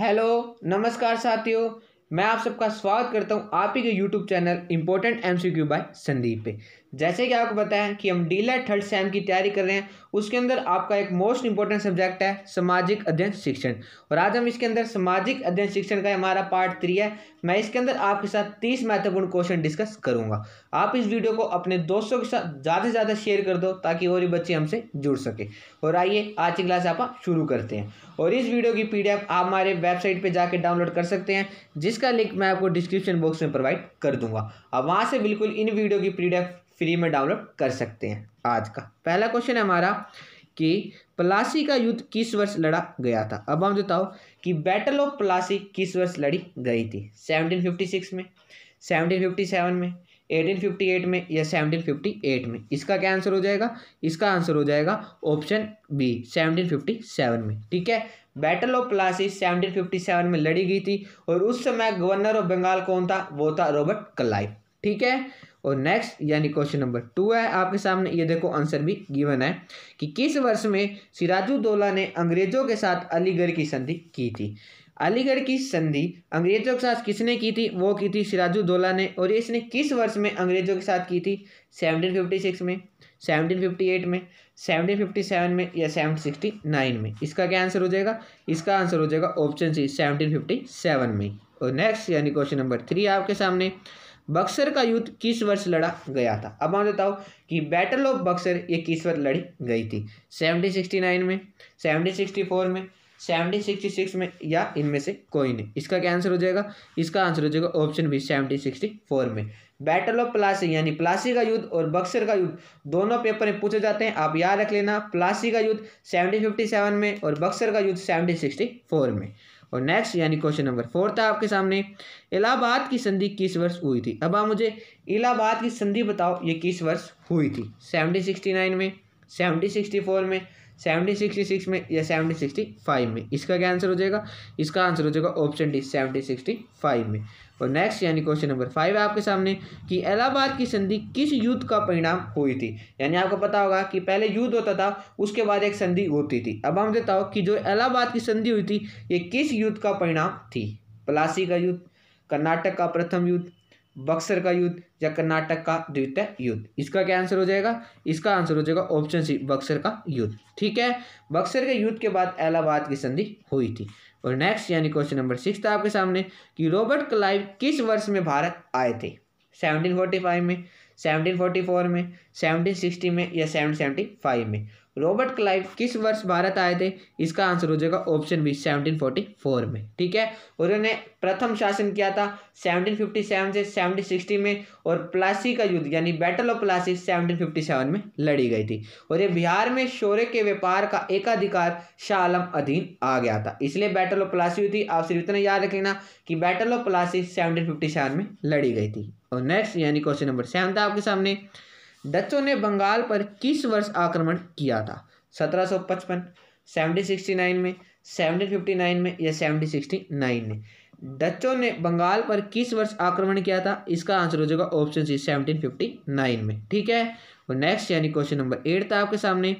hello नमस्कार साथियों मैं आप सबका स्वागत करता हूं आप ही के YouTube channel C MCQ by Sandeep पे जैसे कि आपको पता है कि हम डी लाइट e थर्ड सेम की तैयारी कर रहे हैं उसके अंदर आपका एक मोस्ट इंपॉर्टेंट सब्जेक्ट है सामाजिक अध्ययन शिक्षण और आज हम इसके अंदर सामाजिक अध्ययन शिक्षण का हमारा पार्ट थ्री है मैं इसके अंदर आपके साथ तीस महत्वपूर्ण क्वेश्चन डिस्कस करूंगा आप इस वीडियो को अपने दोस्तों के साथ ज़्यादा से ज़्यादा शेयर कर दो ताकि और भी बच्चे हमसे जुड़ सके और आइए आज की क्लास आप शुरू करते हैं और इस वीडियो की पी आप हमारे वेबसाइट पर जाकर डाउनलोड कर सकते हैं जिसका लिंक मैं आपको डिस्क्रिप्शन बॉक्स में प्रोवाइड कर दूंगा अब वहाँ से बिल्कुल इन वीडियो की पी फ्री में डाउनलोड कर सकते हैं आज का पहला क्वेश्चन है हमारा कि प्लासी का युद्ध किस वर्ष लड़ा गया था अब हम बताओ कि बैटल ऑफ प्लासी किस वर्ष लड़ी गई थी 1756 में 1757 में 1858 में या 1758 में इसका क्या आंसर हो जाएगा इसका आंसर हो जाएगा ऑप्शन बी 1757 में ठीक है बैटल ऑफ प्लासी 1757 में लड़ी गई थी और उस समय गवर्नर ऑफ बंगाल कौन था वो था रॉबर्ट क्लाइव ठीक है और नेक्स्ट यानी क्वेश्चन नंबर टू है आपके सामने ये देखो आंसर भी गिवन है कि किस वर्ष में सिराजुद्दौला ने अंग्रेजों के साथ अलीगढ़ की संधि की थी अलीगढ़ की संधि अंग्रेजों के साथ किसने की थी वो की थी सिराजुद्दौला ने और इसने किस वर्ष में अंग्रेजों के साथ की थी सिक्स में एट में फिफ्टी सेवन में या सेवनटीन सिक्सटी नाइन में इसका क्या आंसर हो जाएगा इसका आंसर हो जाएगा option C seventeen fifty seven में और नेक्स्ट यानी क्वेश्चन नंबर थ्री आपके सामने बक्सर का युद्ध किस वर्ष लड़ा गया था अब मैं बताओ कि बैटल ऑफ बक्सर ये किस वर्ष लड़ी गई थी सेवनटीन सिक्सटी नाइन में सेवनटीन सिक्सटी फोर में सेवनटीन सिक्सटी सिक्स में या इनमें से कोई नहीं इसका क्या आंसर हो जाएगा इसका आंसर हो जाएगा option B seventeen sixty four में बैटल ऑफ प्लासी यानी प्लासी का युद्ध और बक्सर का युद्ध दोनों पेपर में पूछे जाते हैं आप याद रख लेना प्लासी का युद्ध सेवनटीन फिफ्टी सेवन में और बक्सर का युद्ध सेवनटीन सिक्सटी फोर में और नेक्स्ट यानी क्वेश्चन नंबर फोर था आपके सामने इलाहाबाद की संधि किस वर्ष हुई थी अब आप मुझे इलाहाबाद की संधि बताओ ये किस वर्ष हुई थी सेवनटीन सिक्सटी नाइन में सेवनटीन सिक्सटी फोर में सेवनटीन सिक्सटी सिक्स में या सेवनटीन सिक्सटी फाइव में इसका क्या आंसर हो जाएगा इसका आंसर हो जाएगा option D seventeen sixty five में और नेक्स्ट यानी क्वेश्चन नंबर फाइव है आपके सामने कि इलाहाबाद की संधि किस युद्ध का परिणाम हुई थी यानी आपको पता होगा कि पहले युद्ध होता था उसके बाद एक संधि होती थी अब हम हो कि जो इलाहाबाद की संधि हुई थी ये किस युद्ध का परिणाम थी पलासी का युद्ध कर्नाटक का प्रथम युद्ध बक्सर का युद्ध या कर्नाटक का द्वितीय युद्ध इसका क्या आंसर हो जाएगा इसका आंसर हो जाएगा ऑप्शन सी बक्सर का युद्ध ठीक है बक्सर के युद्ध के बाद इलाहाबाद की संधि हुई थी और नेक्स्ट यानी क्वेश्चन नंबर सिक्स था आपके सामने कि रॉबर्ट क्लाइव किस वर्ष में भारत आए थे 1745 में 1744 में 1760 में या 1775 में रॉबर्ट क्लाइव किस वर्ष भारत आए थे इसका आंसर हो जाएगा ऑप्शन बी 1744 में ठीक है उन्होंने प्रथम शासन किया था 1757 से 1760 में और प्लासी का युद्ध यानी बैटल ऑफ प्लासी 1757 में लड़ी गई थी और ये बिहार में शौर्य के व्यापार का एकाधिकार शाह आलम अधीन आ गया था इसलिए बैटल ऑफ प्लासी हुई थी आप सिर्फ इतना याद रखना कि बैटल ऑफ प्लासी सेवनटीन में लड़ी गई थी और नेक्स्ट यानी क्वेश्चन नंबर सेवन था आपके सामने डचों ने बंगाल पर किस वर्ष आक्रमण किया था 1755, 1769 में 1759 में या 1769 में डचों ने बंगाल पर किस वर्ष आक्रमण किया था इसका आंसर हो जाएगा ऑप्शन सी 1759 में ठीक है और नेक्स्ट यानी क्वेश्चन नंबर एट था आपके सामने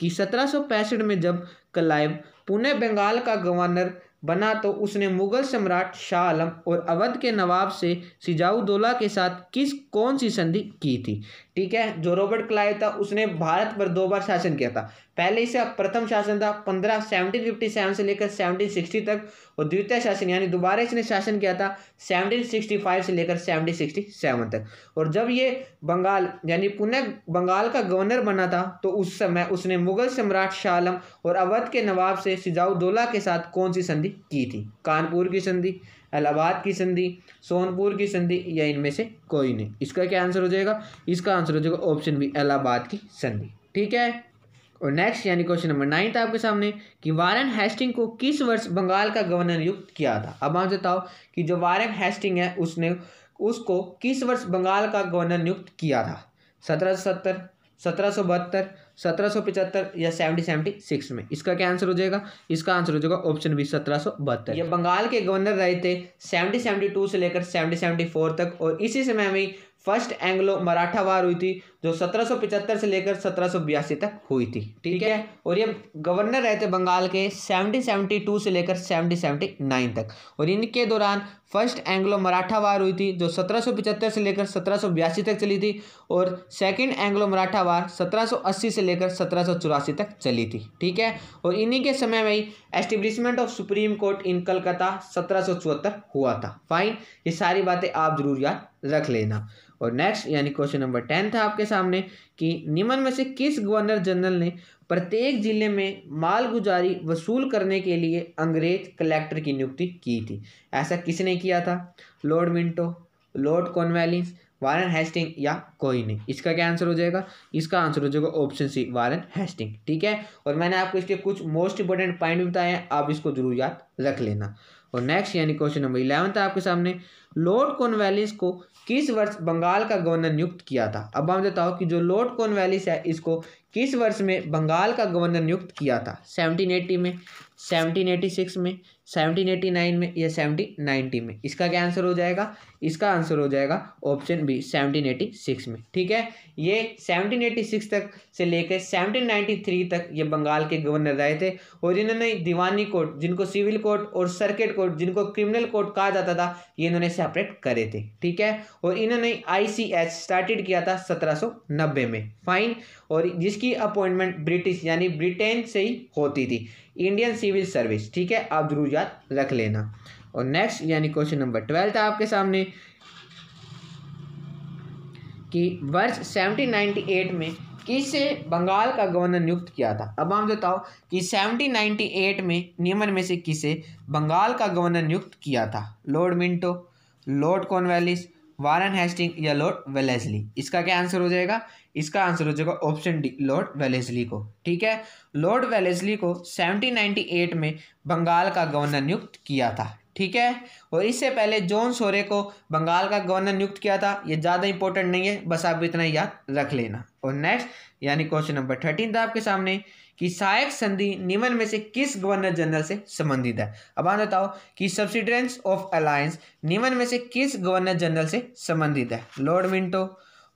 कि सत्रह में जब कलाइव पुणे बंगाल का गवर्नर बना तो उसने मुगल सम्राट शाह आलम और अवध के नवाब से सिजाउदौला के साथ किस कौन सी संधि की थी ठीक है जो रॉबर्ट क्लाइव था उसने भारत पर दो बार शासन किया था पहले इसका प्रथम शासन था पंद्रह सेवनटीन फिफ्टी सेवन से लेकर सेवनटीन सिक्सटी तक और द्वितीय शासन यानी दोबारा इसने शासन किया था सेवनटीन सिक्सटी फाइव से लेकर सेवनटीन सिक्सटी सेवन तक और जब ये बंगाल यानी पुनः बंगाल का गवर्नर बना था तो उस समय उसने मुगल सम्राट शालम और अवध के नवाब से सिजाउद्दौला के साथ कौन सी संधि की थी कानपुर की संधि इलाहाबाद की संधि सोनपुर की संधि या इनमें से कोई नहीं इसका क्या आंसर हो जाएगा इसका आंसर हो जाएगा ऑप्शन बी इलाहाबाद की संधि ठीक है और नेक्स्ट यानी क्वेश्चन नंबर नाइन था आपके सामने कि वारन हेस्टिंग को किस वर्ष बंगाल का गवर्नर नियुक्त किया था अब आप बताओ कि जो वारन हेस्टिंग है उसने उसको किस वर्ष बंगाल का गवर्नर नियुक्त किया था सत्रह सौ सत्तर सत्रह सौ बहत्तर सत्रह सौ पचहत्तर या सेवनटीन सेवेंटी सिक्स में इसका क्या आंसर हो जाएगा इसका आंसर हो जाएगा ऑप्शन बी सत्रह सौ बहत्तर ये बंगाल के गवर्नर रहे थे सेवनटीन सेवेंटी टू से लेकर सेवनटीन सेवेंटी फोर तक और इसी समय में फर्स्ट एंग्लो मराठा वार हुई थी जो 1775 से लेकर सत्रह तक हुई थी ठीक है और ये गवर्नर रहे थे बंगाल के 1772 से लेकर 1779 तक और इनके दौरान फर्स्ट एंग्लो मराठा वार हुई थी जो 1775 से लेकर सत्रह तक चली थी और सेकंड एंग्लो मराठा वार 1780 से लेकर सत्रह तक चली थी ठीक है और इन्हीं के समय में ही establishment of supreme court in Calcutta सत्रह हुआ था फाइन ये सारी बातें आप जरूर याद रख लेना और नेक्स्ट यानी क्वेश्चन नंबर टेन था आपके सामने कि निम्न में से किस गवर्नर जनरल ने प्रत्येक जिले में मालगुजारी वसूल करने के लिए अंग्रेज कलेक्टर की नियुक्ति की थी ऐसा किसने किया था lord Minto lord Cornwallis Warren Hastings या कोई नहीं इसका क्या आंसर हो जाएगा इसका आंसर हो जाएगा ऑप्शन सी वारन हेस्टिंग ठीक है और मैंने आपको इसके कुछ मोस्ट इंपॉर्टेंट पॉइंट भी बताए हैं आप इसको जरूर याद रख लेना और नेक्स्ट यानी क्वेश्चन नंबर इलेवन था आपके सामने लॉर्ड कॉर्नवैलिस को किस वर्ष बंगाल का गवर्नर नियुक्त किया था अब हम बताओ कि जो लॉर्ड कॉर्नवैलिस है इसको किस वर्ष में बंगाल का गवर्नर नियुक्त किया था सेवनटीन एटी में सेवनटीन एटी सिक्स में सेवनटीन एटी नाइन में या सेवनटीन नाइन्टी में इसका क्या आंसर हो जाएगा इसका आंसर हो जाएगा option B seventeen eighty six में ठीक है ये सेवनटीन एटी सिक्स तक से लेकर सेवनटीन नाइन्टी थ्री तक ये बंगाल के गवर्नर रहे थे और इन्होंने दीवानी कोर्ट जिनको सिविल कोर्ट और सर्किट कोर्ट जिनको क्रिमिनल कोर्ट कहा जाता था ये इन्होंने ऑपरेट करे थे ठीक है और इन्होंने आईसीएच स्टार्टेड किया था 1790 में फाइन और जिसकी अपॉइंटमेंट ब्रिटिश यानी ब्रिटेन से ही होती थी इंडियन सिविल सर्विस ठीक है आप जरूर याद रख लेना और नेक्स्ट यानी क्वेश्चन नंबर ट्वेल्व था आपके सामने कि वर्ष सेवनटीन में किसे बंगाल का गवर्नर नियुक्त किया था अब हम बताओ कि 1798 में नियमन में से किसे बंगाल का गवर्नर नियुक्त किया था lord Minto lord Cornwallis Warren Hastings या लॉर्ड वेलेसली इसका क्या आंसर हो जाएगा इसका आंसर हो जाएगा ऑप्शन डी लॉर्ड वेलेसली को ठीक है लॉर्ड वेलेसली को 1798 में बंगाल का गवर्नर नियुक्त किया था ठीक है और इससे पहले जॉन सोरे को बंगाल का गवर्नर नियुक्त किया था ये ज़्यादा इंपॉर्टेंट नहीं है बस आप इतना याद रख लेना और नेक्स्ट यानी क्वेश्चन नंबर थर्टीन था आपके सामने कि सहायक संधि निम्न में से किस गवर्नर जनरल से संबंधित है अब आप बताओ कि सब्सिडेंस ऑफ अलायंस निम्न में से किस गवर्नर जनरल से संबंधित है lord Minto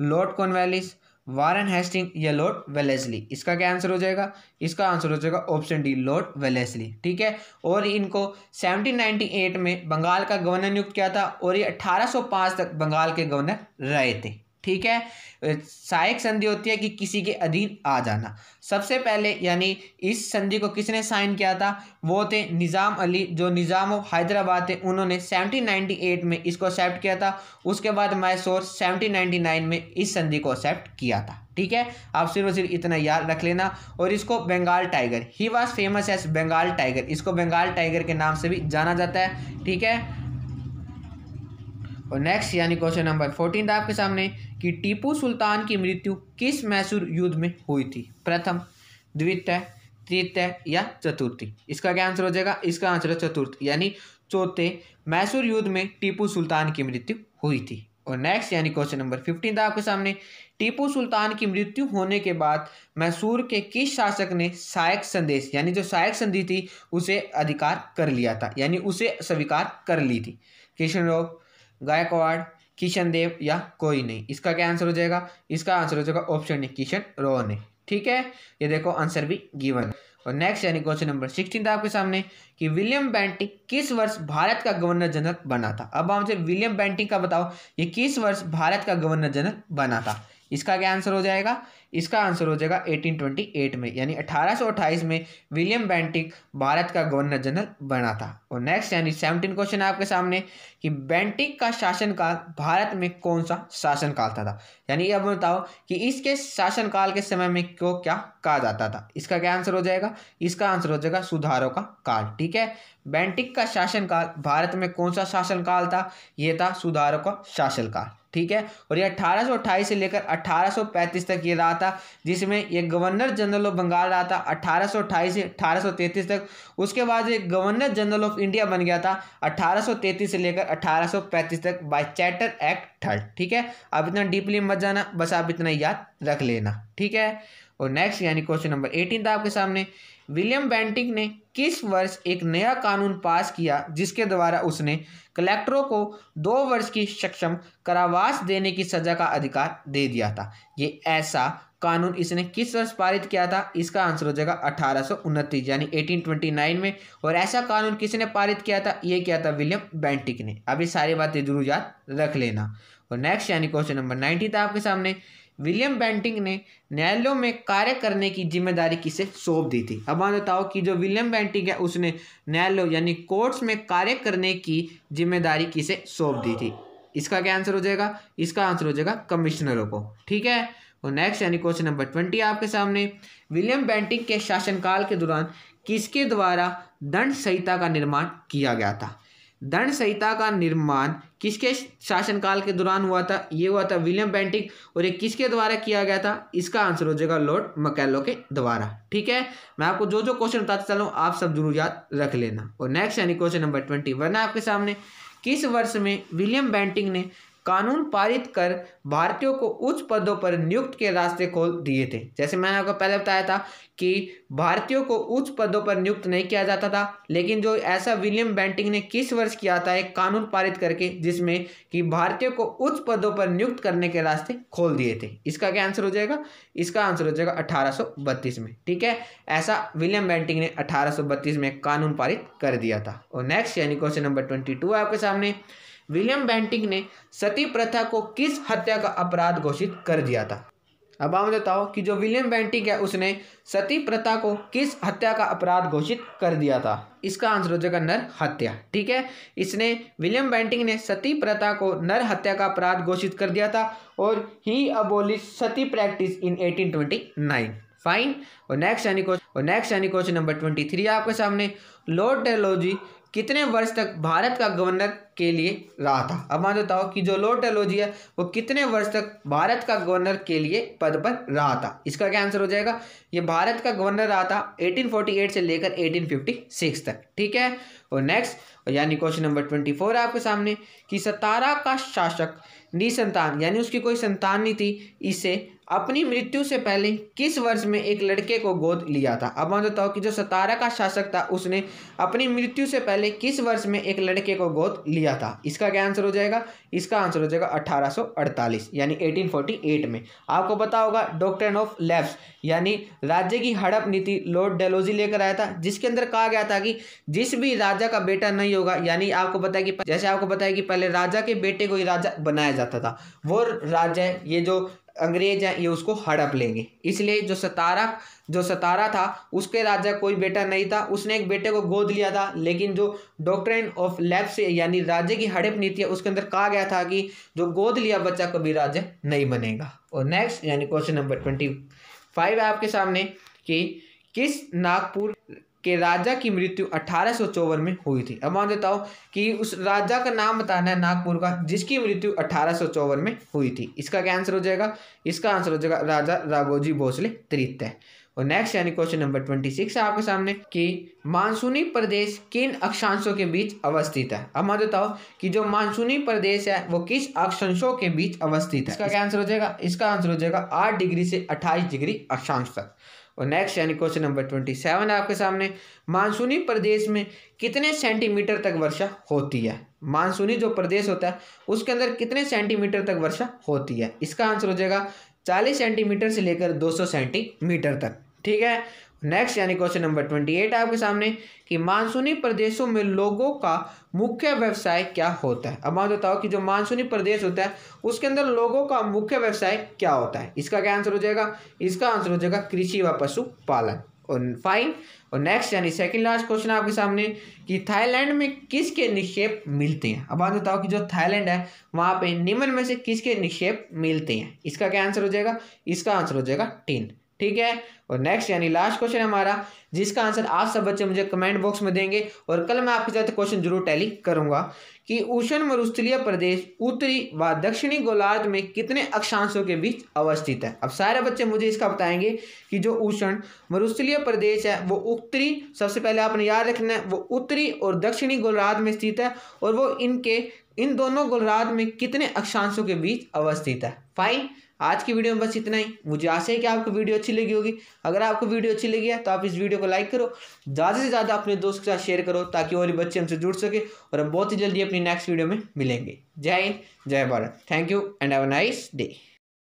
lord Cornwallis Warren Hastings या लॉर्ड वेलेसली इसका क्या आंसर हो जाएगा इसका आंसर हो जाएगा ऑप्शन डी लॉर्ड वेलेसली ठीक है और इनको 1798 में बंगाल का गवर्नर नियुक्त किया था और ये 1805 तक बंगाल के गवर्नर रहे थे ठीक है सहायक संधि होती है कि किसी के अधीन आ जाना सबसे पहले यानी इस संधि को किसने साइन किया था वो थे निज़ाम अली जो निज़ाम ऑफ हैदराबाद थे उन्होंने 1798 में इसको एक्सेप्ट किया था उसके बाद मैसूर 1799 में इस संधि को एक्सेप्ट किया था ठीक है आप सिर्फ सिर्फ इतना याद रख लेना और इसको Bengal tiger he was famous as Bengal tiger इसको बंगाल टाइगर के नाम से भी जाना जाता है ठीक है और नेक्स्ट यानी क्वेश्चन नंबर फोर्टीन था आपके सामने कि टीपू सुल्तान की मृत्यु किस मैसूर युद्ध में हुई थी प्रथम द्वितीय तृतीय या चतुर्थी इसका क्या आंसर हो जाएगा इसका आंसर है चतुर्थ यानी चौथे मैसूर युद्ध में टीपू सुल्तान की मृत्यु हुई थी और नेक्स्ट यानी क्वेश्चन नंबर फिफ्टीन था आपके सामने टीपू सुल्तान की मृत्यु होने के बाद मैसूर के किस शासक ने सहायक संदेश यानी जो सहायक संधि थी उसे अधिकार कर लिया था यानी उसे स्वीकार कर ली थी कृष्ण राव गायकवाड़ किशन देव या कोई नहीं इसका क्या आंसर हो जाएगा इसका आंसर हो जाएगा ऑप्शन ए किशन रोहन ने ठीक है ये देखो आंसर भी गिवन और नेक्स्ट यानी क्वेश्चन नंबर सिक्सटीन था आपके सामने कि विलियम बैंटिक किस वर्ष भारत का गवर्नर जनरल बना था अब हमसे विलियम बैंटिक का बताओ ये किस वर्ष भारत का गवर्नर जनरल बना था इसका क्या आंसर हो जाएगा इसका आंसर हो जाएगा 1828 में यानी 1828 में विलियम बैंटिक भारत का गवर्नर जनरल बना था और नेक्स्ट यानी 17 क्वेश्चन है आपके सामने कि बैंटिक का शासनकाल भारत में कौन सा शासनकाल था, था यानी अब बताओ कि इसके शासनकाल के समय में क्यों क्या कहा जाता था इसका क्या आंसर हो जाएगा इसका आंसर हो जाएगा सुधारों का काल ठीक है बैंटिक का शासनकाल भारत में कौन सा शासनकाल था यह था सुधारों का शासनकाल ठीक है और ये अठारह से लेकर 1835 तक ये रहा था जिसमें ये गवर्नर जनरल ऑफ बंगाल रहा था अठारह से 1833 तक उसके बाद ये गवर्नर जनरल ऑफ इंडिया बन गया था 1833 से लेकर 1835 तक बाय चैटर एक्ट थर्ड ठीक है अब इतना डीपली मत जाना बस आप इतना याद रख लेना ठीक है और नेक्स्ट यानी क्वेश्चन नंबर एटीन था आपके सामने विलियम बैंटिक ने किस वर्ष एक नया कानून पास किया जिसके द्वारा उसने कलेक्टरों को दो वर्ष की सक्षम करावास देने की सज़ा का अधिकार दे दिया था ये ऐसा कानून इसने किस वर्ष पारित किया था इसका आंसर हो जाएगा अठारह यानी 1829 में और ऐसा कानून किसने पारित किया था ये किया था विलियम बैंटिक ने अभी सारी बातें जरूर याद रख लेना और नेक्स्ट यानी क्वेश्चन नंबर नाइन्टी था आपके सामने विलियम बैंटिंग ने न्यायालयों में कार्य करने की जिम्मेदारी किसे सौंप दी थी अब मान बताओ कि जो विलियम बैंटिंग है उसने न्यायालय यानी कोर्ट्स में कार्य करने की जिम्मेदारी किसे सौंप दी थी इसका क्या आंसर हो जाएगा इसका आंसर हो जाएगा कमिश्नरों को ठीक है और नेक्स्ट यानी क्वेश्चन नंबर ट्वेंटी आपके सामने विलियम बैंटिंग के शासनकाल के दौरान किसके द्वारा दंड संहिता का निर्माण किया गया था दंड संहिता का निर्माण किसके शासनकाल के दौरान हुआ था ये हुआ था विलियम बेंटिक और ये किसके द्वारा किया गया था इसका आंसर हो जाएगा लॉर्ड मकैलो के द्वारा ठीक है मैं आपको जो जो क्वेश्चन बताता चल रहा आप सब जरूर याद रख लेना और नेक्स्ट यानी क्वेश्चन नंबर ट्वेंटी वन है आपके सामने किस वर्ष में विलियम बैंटिंग ने कानून पारित कर भारतीयों को उच्च पदों पर नियुक्त के रास्ते खोल दिए थे जैसे मैंने आपको पहले बताया था कि भारतीयों को उच्च पदों पर नियुक्त नहीं किया जाता था लेकिन जो ऐसा विलियम बैंटिंग ने किस वर्ष किया था एक कानून पारित करके जिसमें कि भारतीयों को उच्च पदों पर नियुक्त करने के रास्ते खोल दिए थे इसका क्या आंसर हो जाएगा इसका आंसर हो जाएगा अठारह में ठीक है ऐसा विलियम बैंटिंग ने अठारह में कानून पारित कर दिया था और नेक्स्ट यानी क्वेश्चन नंबर ट्वेंटी टू आपके सामने विलियम बैंटिंग ने सती प्रथा को किस हत्या का अपराध घोषित कर दिया था अब आप बताओ कि जो विलियम बैंटिंग है उसने सती प्रथा को किस हत्या का अपराध घोषित कर दिया था इसका आंसर हो जाएगा नर हत्या ठीक है इसने विलियम बैंटिंग ने सती प्रथा को नर हत्या का अपराध घोषित कर दिया था और he abolish sati practice in 1829 fine और नेक्स्ट यानी क्वेश्चन और नेक्स्ट यानी क्वेश्चन नंबर ट्वेंटी थ्री आपके सामने लॉर्ड डेलोजी कितने वर्ष तक भारत का गवर्नर के लिए रहा था अब मान बताओ कि जो लॉर्ड डलोजी है वो कितने वर्ष तक भारत का गवर्नर के लिए पद पर रहा था इसका क्या आंसर हो जाएगा ये भारत का गवर्नर रहा था 1848 से लेकर 1856 तक ठीक है और नेक्स्ट यानी क्वेश्चन नंबर ट्वेंटी फोर है आपके सामने कि सतारा का शासक निसंतान यानी उसकी कोई संतान नहीं थी इसे अपनी मृत्यु से पहले किस वर्ष में एक लड़के को गोद लिया था अब मान बताओ कि जो सतारा का शासक था उसने अपनी मृत्यु से पहले किस वर्ष में एक लड़के को गोद लिया था इसका क्या आंसर हो जाएगा इसका आंसर हो जाएगा 1848 यानी 1848 में आपको पता होगा डॉक्टर ऑफ लैब्स यानी राज्य की हड़प नीति लॉर्ड डेलोजी लेकर आया था जिसके अंदर कहा गया था कि जिस भी राजा का बेटा नहीं होगा यानी आपको पता है कि जैसे आपको पता है कि पहले राजा के बेटे को ही राजा बनाया जाता था वो राजा ये जो अंग्रेज हैं ये उसको हड़प लेंगे इसलिए जो सतारा जो सतारा था उसके राजा कोई बेटा नहीं था उसने एक बेटे को गोद लिया था लेकिन जो डॉक्ट्रेन ऑफ लैब से यानी राज्य की हड़प नीति है उसके अंदर कहा गया था कि जो गोद लिया बच्चा कभी राज्य नहीं बनेगा और नेक्स्ट यानी क्वेश्चन नंबर ट्वेंटी फाइव है आपके सामने कि किस नागपुर कि राजा की मृत्यु अठारह में हुई थी अब मान देता हूँ कि उस राजा का नाम बताना है नागपुर का जिसकी मृत्यु अठारह में हुई थी इसका क्या आंसर हो जाएगा इसका आंसर हो जाएगा राजा राघोजी भोसले तृतीय और नेक्स्ट यानी क्वेश्चन नंबर ट्वेंटी सिक्स है आपके सामने कि मानसूनी प्रदेश किन अक्षांशों के बीच अवस्थित है अब मैं हूँ कि जो मानसूनी प्रदेश है वो किस अक्षांशों के बीच अवस्थित है इसका क्या आंसर हो जाएगा इसका आंसर हो जाएगा आठ डिग्री से अट्ठाईस डिग्री अक्षांश तक और नेक्स्ट यानी क्वेश्चन नंबर ट्वेंटी सेवन आपके सामने मानसूनी प्रदेश में कितने सेंटीमीटर तक वर्षा होती है मानसूनी जो प्रदेश होता है उसके अंदर कितने सेंटीमीटर तक वर्षा होती है इसका आंसर हो जाएगा चालीस सेंटीमीटर से लेकर दो सौ सेंटीमीटर तक ठीक है नेक्स्ट यानी क्वेश्चन नंबर ट्वेंटी एट आपके सामने कि मानसूनी प्रदेशों में लोगों का मुख्य व्यवसाय क्या होता है अब आप बताओ कि जो मानसूनी प्रदेश होता है उसके अंदर लोगों का मुख्य व्यवसाय क्या होता है इसका क्या आंसर हो जाएगा इसका आंसर हो जाएगा कृषि व पशुपालन और फाइन और नेक्स्ट यानी सेकंड लास्ट क्वेश्चन आपके सामने कि थाईलैंड में किसके निक्षेप मिलते हैं अब आप बताओ कि जो थाईलैंड है वहाँ पे निम्न में से किसके निक्षेप मिलते हैं इसका क्या आंसर हो जाएगा इसका आंसर हो जाएगा टेन ठीक है और नेक्स्ट यानी लास्ट क्वेश्चन हमारा जिसका आंसर आप सब बच्चे मुझे कमेंट बॉक्स में देंगे और कल मैं आपके साथ क्वेश्चन जरूर टैली करूंगा कि उष्ण मरुस्थलीय प्रदेश उत्तरी व दक्षिणी गोलार्ध में कितने अक्षांशों के बीच अवस्थित है अब सारे बच्चे मुझे इसका बताएंगे कि जो उष्ण मरुस्थलीय प्रदेश है वो उत्तरी सबसे पहले आपने याद रखना है वो उत्तरी और दक्षिणी गोलार्ध में स्थित है और वो इनके इन दोनों गोलराज में कितने अक्षांशों के बीच अवस्थित है फाइन आज की वीडियो में बस इतना ही मुझे आशा है कि आपको वीडियो अच्छी लगी होगी अगर आपको वीडियो अच्छी लगी है तो आप इस वीडियो को लाइक करो ज़्यादा से ज़्यादा अपने दोस्त के साथ शेयर करो ताकि और बच्चे हमसे जुड़ सके और हम बहुत ही जल्दी अपनी नेक्स्ट वीडियो में मिलेंगे जय हिंद जय Bharat thank you and have a nice day